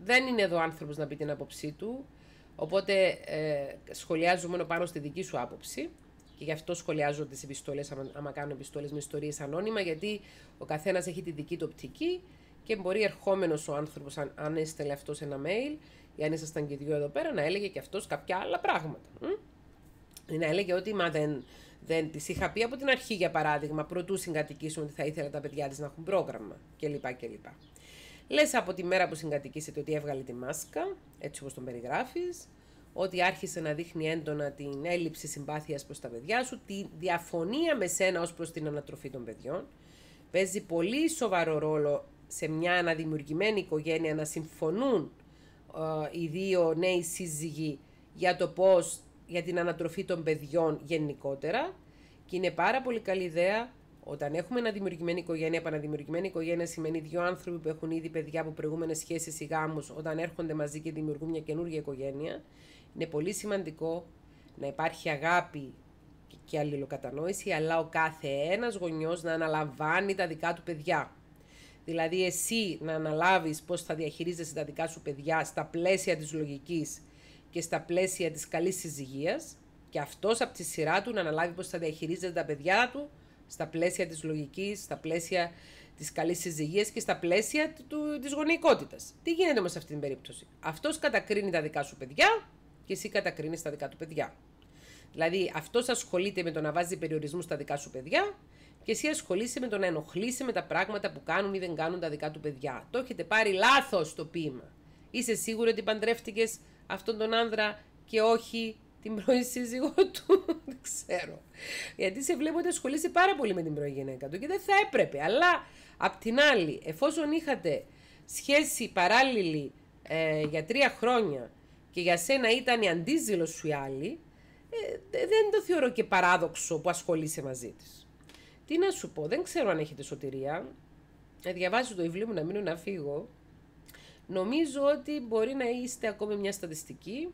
δεν είναι εδώ άνθρωπος να πει την άποψή του, οπότε ε, σχολιάζουμε πάνω στη δική σου άποψη. Και γι' αυτό σχολιάζω τις επιστολές, άμα, κάνουν κάνω επιστολές με ιστορίες ανώνυμα, γιατί ο καθένας έχει τη δική του οπτική και μπορεί ερχόμενος ο άνθρωπος, αν, αν έστελε αυτός ένα mail, ή αν ήσασταν και δύο εδώ πέρα, να έλεγε και αυτός κάποια άλλα πράγματα. Ή να έλεγε ότι μα δεν, δεν τη είχα πει από την αρχή, για παράδειγμα, προτού συγκατοικήσουν ότι θα ήθελα τα παιδιά της να έχουν πρόγραμμα κλπ. κλπ. Λες από τη μέρα που συγκατοικήσετε ότι έβγαλε τη μάσκα, έτσι όπως τον περιγράφεις, ότι άρχισε να δείχνει έντονα την έλλειψη συμπάθειας προς τα παιδιά σου, τη διαφωνία με σένα ως προς την ανατροφή των παιδιών. Παίζει πολύ σοβαρό ρόλο σε μια αναδημιουργημένη οικογένεια να συμφωνούν οι δύο νέοι σύζυγοι για το πώς, για την ανατροφή των παιδιών γενικότερα και είναι πάρα πολύ καλή ιδέα όταν έχουμε ένα δημιουργημένη οικογένεια, επαναδημιουργημένη οικογένεια σημαίνει δύο άνθρωποι που έχουν ήδη παιδιά από προηγούμενες σχέσεις ή γάμους, όταν έρχονται μαζί και δημιουργούν μια καινούργια οικογένεια, είναι πολύ σημαντικό να υπάρχει αγάπη και αλληλοκατανόηση, αλλά ο κάθε ένας γονιός να αναλαμβάνει τα δικά του παιδιά. Δηλαδή εσύ να αναλάβεις πώς θα διαχειρίζεσαι τα δικά σου παιδιά στα πλαίσια της λογικής και στα πλαίσια της καλής συζυγίας και αυτός από τη σειρά του να αναλάβει πώς θα διαχειρίζεται τα παιδιά του στα πλαίσια της λογικής, στα πλαίσια της καλής συζυγίας και στα πλαίσια τη της γονεϊκότητας. Τι γίνεται όμως σε αυτή την περίπτωση. Αυτός κατακρίνει τα δικά σου παιδιά και εσύ κατακρίνεις τα δικά του παιδιά. Δηλαδή, αυτός ασχολείται με το να βάζει περιορισμούς στα δικά σου παιδιά και εσύ ασχολείσαι με το να ενοχλείσαι με τα πράγματα που κάνουν ή δεν κάνουν τα δικά του παιδιά. Το έχετε πάρει λάθος το ποίημα. Είσαι σίγουρη ότι παντρεύτηκες αυτόν τον άνδρα και όχι την πρώην σύζυγό του. δεν ξέρω. Γιατί σε βλέπω ότι ασχολείσαι πάρα πολύ με την πρώην γυναίκα του και δεν θα έπρεπε. Αλλά απ' την άλλη, εφόσον είχατε σχέση παράλληλη ε, για τρία χρόνια και για σένα ήταν η αντίζηλος σου η άλλη, ε, δεν το θεωρώ και παράδοξο που ασχολείσαι μαζί της. Τι να σου πω, δεν ξέρω αν έχετε σωτηρία. Να ε, διαβάζω το βιβλίο μου να μείνω να φύγω. Νομίζω ότι μπορεί να είστε ακόμη μια στατιστική.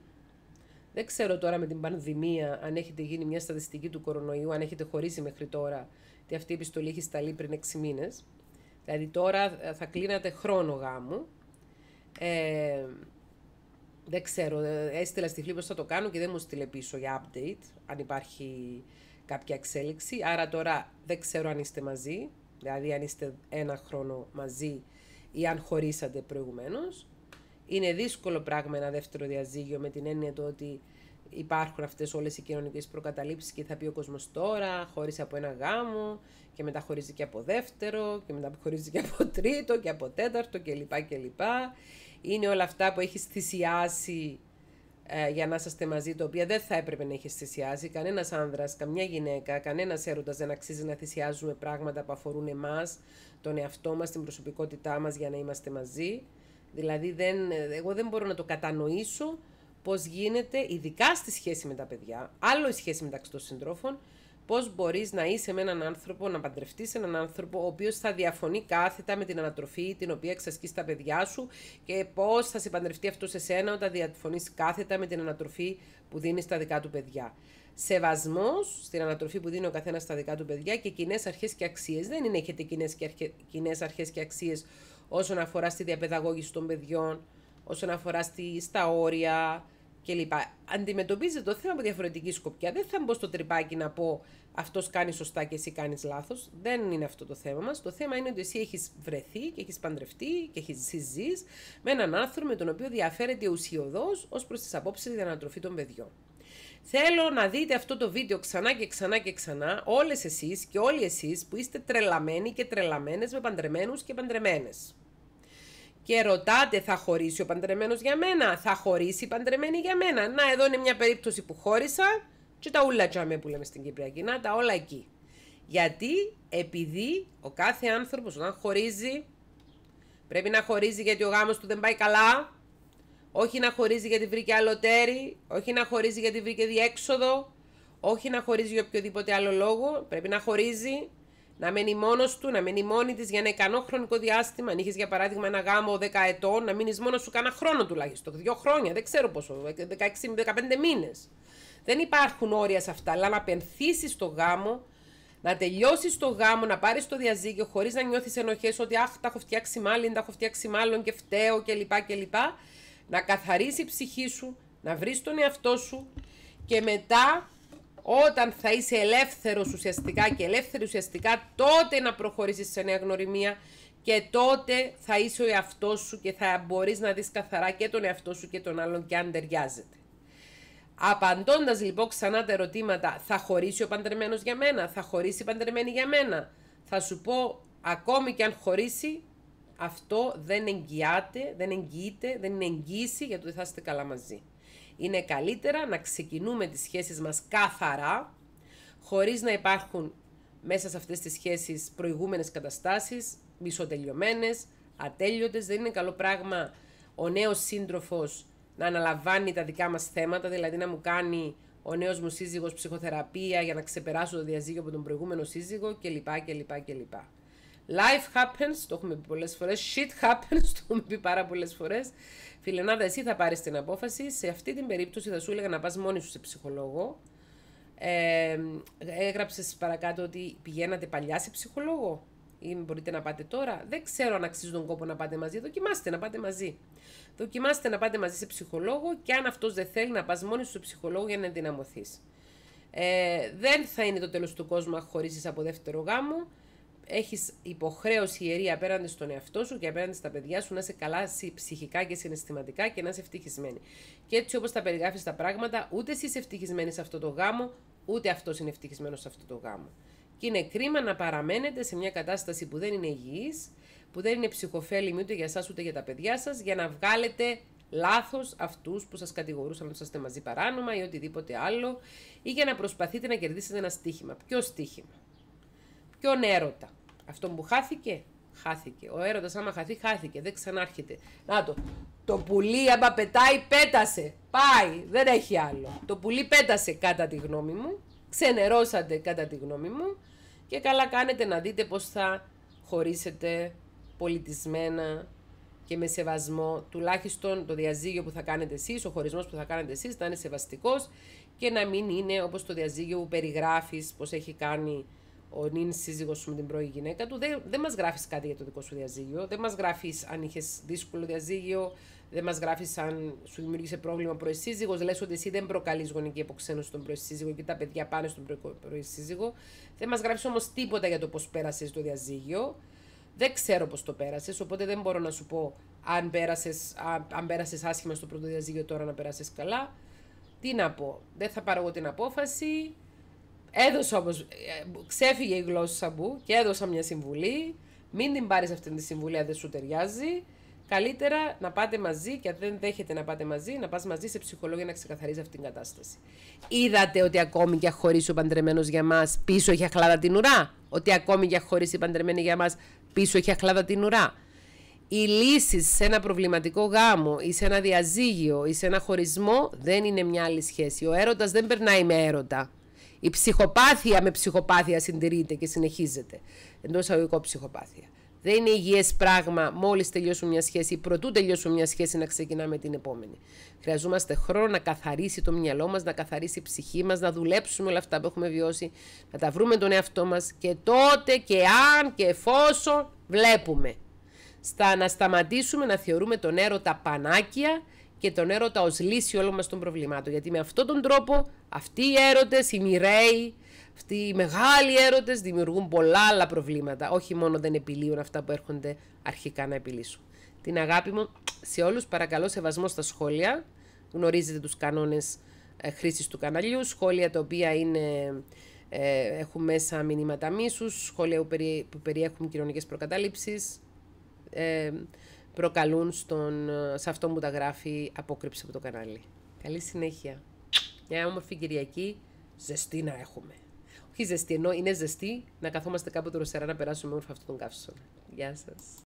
Δεν ξέρω τώρα με την πανδημία αν έχετε γίνει μια στατιστική του κορονοϊού, αν έχετε χωρίσει μέχρι τώρα, ότι αυτή η επιστολή έχει σταλεί πριν 6 μήνες. Δηλαδή τώρα θα κλείνατε χρόνο γάμου. Ε, δεν ξέρω, έστειλα στη Flip θα το κάνω και δεν μου στείλε πίσω για update, αν υπάρχει κάποια εξέλιξη. Άρα τώρα δεν ξέρω αν είστε μαζί, δηλαδή αν είστε ένα χρόνο μαζί ή αν χωρίσατε προηγουμένως. Είναι δύσκολο πράγμα ένα δεύτερο διαζύγιο με την έννοια του ότι υπάρχουν αυτές όλες οι κοινωνικές προκαταλήψεις και θα πει ο κόσμος τώρα, χωρίς από ένα γάμο, και μετά χωρίζει και από δεύτερο και μετά χωρίζει και από τρίτο και από τέταρτο κλπ. κλπ. Είναι όλα αυτά που έχει θυσιάσει ε, για να είσαστε μαζί, τα οποία δεν θα έπρεπε να έχεις θυσιάσει. Κανένας άνδρας, καμιά γυναίκα, κανένας έρωτας δεν αξίζει να θυσιάζουμε πράγματα που αφορούν εμάς, τον εαυτό μας, την προσωπικότητά μας για να είμαστε μαζί. Δηλαδή, δεν, εγώ δεν μπορώ να το κατανοήσω πώς γίνεται, ειδικά στη σχέση με τα παιδιά, άλλο η σχέση μεταξύ των συντρόφων, Πώς μπορείς να είσαι με έναν άνθρωπο, να παντρευτείς έναν άνθρωπο ο οποίος θα διαφωνεί κάθετα με την ανατροφή την οποία εξασκείς στα παιδιά σου και πώς θα σε παντρευτεί αυτό σε σένα όταν διαφωνείς κάθετα με την ανατροφή που δίνεις στα δικά του παιδιά. Σεβασμός στην ανατροφή που δίνει ο καθένας στα δικά του παιδιά και κοινές αρχές και αξίες. Δεν είναι έχετε κοινές αρχέ και αξίες όσον αφορά στη διαπαιδαγώγηση των παιδιών, όσον αφορά στη, στα όρια, κλπ. Αντιμετωπίζετε το θέμα από διαφορετική σκοπιά. Δεν θα μπω στο τρυπάκι να πω αυτός κάνει σωστά και εσύ κάνεις λάθος. Δεν είναι αυτό το θέμα μας. Το θέμα είναι ότι εσύ έχεις βρεθεί και έχεις παντρευτεί και έχεις συζείς με έναν άνθρωπο με τον οποίο διαφέρεται ουσιοδός ως προς τις απόψεις για ανατροφή των παιδιών. Θέλω να δείτε αυτό το βίντεο ξανά και ξανά και ξανά όλες εσείς και όλοι εσείς που είστε τρελαμένοι και τρελαμένες με παντρεμένους και παντρεμένες και ρωτάτε θα χωρίσει ο παντρεμένος για μένα, θα χωρίσει η παντρεμένη για μένα. Να εδώ είναι μια περίπτωση που χώρισα και τα ούλα τζαμέ που λέμε στην Κυπριακή, να τα όλα εκεί. Γιατί, επειδή ο κάθε άνθρωπος όταν χωρίζει, πρέπει να χωρίζει γιατί ο γάμος του δεν πάει καλά, όχι να χωρίζει γιατί βρήκε άλλο τέρι, όχι να χωρίζει γιατί βρήκε διέξοδο, όχι να χωρίζει για οποιοδήποτε άλλο λόγο, πρέπει να χωρίζει να μένει μόνος του, να μένει μόνη της για ένα ικανό χρονικό διάστημα. Αν είχες για παράδειγμα ένα γάμο 10 ετών, να μείνεις μόνος σου κάνα χρόνο τουλάχιστον. Δύο χρόνια, δεν ξέρω πόσο, 16 15 μήνες. Δεν υπάρχουν όρια σε αυτά, αλλά να πενθήσεις το γάμο, να τελειώσεις το γάμο, να πάρεις το διαζύγιο χωρίς να νιώθεις ενοχές ότι αχ, τα έχω φτιάξει μάλλον, τα έχω φτιάξει μάλλον και φταίω κλπ. κλπ. Να καθαρίσει η ψυχή σου, να βρεις τον εαυτό σου και μετά όταν θα είσαι ελεύθερος ουσιαστικά και ελεύθερη ουσιαστικά, τότε να προχωρήσεις σε νέα γνωριμία και τότε θα είσαι ο εαυτός σου και θα μπορείς να δεις καθαρά και τον εαυτό σου και τον άλλον και αν ταιριάζεται. Απαντώντας λοιπόν ξανά τα ερωτήματα, θα χωρίσει ο παντρεμένος για μένα, θα χωρίσει η παντρεμένη για μένα, θα σου πω ακόμη και αν χωρίσει, αυτό δεν εγγυάται, δεν εγγυείται, δεν είναι εγγύηση για το ότι θα είστε καλά μαζί. Είναι καλύτερα να ξεκινούμε τις σχέσεις μας καθαρά, χωρίς να υπάρχουν μέσα σε αυτές τις σχέσεις προηγούμενες καταστάσεις, μισοτελειωμένες, ατέλειωτες. Δεν είναι καλό πράγμα ο νέος σύντροφος να αναλαμβάνει τα δικά μας θέματα, δηλαδή να μου κάνει ο νέος μου σύζυγος ψυχοθεραπεία για να ξεπεράσω το διαζύγιο από τον προηγούμενο σύζυγο κλπ. κλπ. Life happens, το έχουμε πει πολλές φορές. Shit happens, το έχουμε πει πάρα πολλές φορές. Φιλενάδα, εσύ θα πάρεις την απόφαση. Σε αυτή την περίπτωση θα σου έλεγα να πας μόνη σου σε ψυχολόγο. Ε, Έγραψες παρακάτω ότι πηγαίνατε παλιά σε ψυχολόγο ή μπορείτε να πάτε τώρα. Δεν ξέρω αν αξίζει τον κόπο να πάτε μαζί. Δοκιμάστε να πάτε μαζί. Δοκιμάστε να πάτε μαζί σε ψυχολόγο και αν αυτός δεν θέλει να πας μόνη σου σε ψυχολόγο για να ενδυναμωθείς. Ε, δεν θα είναι το τέλος του κόσμου αν χωρίσει από δεύτερο γάμο έχεις υποχρέωση ιερή απέναντι στον εαυτό σου και απέναντι στα παιδιά σου να είσαι καλά ψυχικά και συναισθηματικά και να είσαι ευτυχισμένη. Και έτσι όπως τα περιγράφεις τα πράγματα, ούτε εσύ είσαι ευτυχισμένη σε αυτό το γάμο, ούτε αυτός είναι ευτυχισμένος σε αυτό το γάμο. Και είναι κρίμα να παραμένετε σε μια κατάσταση που δεν είναι υγιής, που δεν είναι ψυχοφέλιμη ούτε για εσάς ούτε για τα παιδιά σας, για να βγάλετε λάθος αυτούς που σας κατηγορούσαν ότι είστε μαζί παράνομα ή οτιδήποτε άλλο, ή για να προσπαθείτε να κερδίσετε ένα στοίχημα. Ποιο στοίχημα ποιον έρωτα. Αυτό που χάθηκε, χάθηκε. Ο έρωτας, άμα χαθεί, χάθηκε. Δεν ξανάρχεται. Να το. Το πουλί, άμα πετάει, πέτασε. Πάει. Δεν έχει άλλο. Το πουλί πέτασε, κατά τη γνώμη μου. Ξενερώσατε, κατά τη γνώμη μου. Και καλά κάνετε να δείτε πώς θα χωρίσετε πολιτισμένα και με σεβασμό. Τουλάχιστον το διαζύγιο που θα κάνετε εσείς, ο χωρισμός που θα κάνετε εσείς, θα είναι σεβαστικός. και να μην είναι όπως το διαζύγιο που περιγράφεις, πώς έχει κάνει ο νυν σύζυγος σου με την πρώη γυναίκα του. Δεν, δεν μας γράφεις κάτι για το δικό σου διαζύγιο. Δεν μας γράφεις αν είχες δύσκολο διαζύγιο. Δεν μας γράφεις αν σου δημιούργησε πρόβλημα σύζυγος. Λες ότι εσύ δεν προκαλείς γονική αποξένωση στον σύζυγο και τα παιδιά πάνε στον σύζυγο. Δεν μας γράφεις όμως τίποτα για το πώς πέρασες το διαζύγιο. Δεν ξέρω πώς το πέρασες, οπότε δεν μπορώ να σου πω αν πέρασες αν πέρασες άσχημα στο πρώτο διαζύγιο τώρα να πέρασες καλά. Τι να πω, δεν θα πάρω εγώ την απόφαση. Έδωσα όμως. Ε, ξέφυγε η γλώσσα μου και έδωσα μια συμβουλή. Μην την πάρεις αυτή τη συμβουλή δεν σου ταιριάζει. Καλύτερα να πάτε μαζί και αν δεν δέχεται να πάτε μαζί, να πας μαζί σε ψυχολόγο να ξεκαθαρίζει αυτή την κατάσταση. Είδατε ότι ακόμη και χωρίς ο παντρεμένος για μας πίσω έχει αχλάδα την ουρά. Ότι ακόμη και χωρίς η παντρεμένη για μας πίσω έχει αχλάδα την ουρά. Οι λύσεις σε ένα προβληματικό γάμο ή σε ένα διαζύγιο ή σε ένα χωρισμό δεν είναι μια άλλη σχέση. Ο έρωτας δεν περνάει με έρωτα. Η ψυχοπάθεια με ψυχοπάθεια συντηρείται και συνεχίζεται. Εντός αγωγικών ψυχοπάθεια. Δεν είναι υγιές πράγμα μόλις τελειώσουν μια σχέση ή προτού τελειώσουν μια σχέση να ξεκινάμε την επόμενη. Χρειαζόμαστε χρόνο να καθαρίσει το μυαλό μας, να καθαρίσει η ψυχή μας, να δουλέψουμε όλα αυτά που έχουμε βιώσει, να τα βρούμε τον εαυτό μας και τότε και αν και εφόσον βλέπουμε. Στα να σταματήσουμε να θεωρούμε τον έρωτα πανάκια και τον έρωτα ως λύση όλων μας των προβλημάτων. Γιατί με αυτόν τον τρόπο αυτοί οι έρωτες, οι μοιραίοι, αυτοί οι μεγάλοι έρωτες δημιουργούν πολλά άλλα προβλήματα. Όχι μόνο δεν επιλύουν αυτά που έρχονται αρχικά να επιλύσουν. Την αγάπη μου σε όλους, παρακαλώ, σεβασμό στα σχόλια. Γνωρίζετε τους κανόνες ε, χρήσης του καναλιού, σχόλια τα οποία είναι. Ε, έχουν μέσα μηνύματα μίσους, σχόλια που, περι, περιέχουν κοινωνικές προκατάληψεις, ε, προκαλούν στον, ε, σε αυτό που τα γράφει απόκρυψη από το κανάλι. Καλή συνέχεια. Μια όμορφη Κυριακή, ζεστή να έχουμε. Όχι ζεστή, ενώ είναι ζεστή να καθόμαστε κάπου Ρωσερά να περάσουμε όμορφα αυτόν τον καύσωνα. Γεια σας.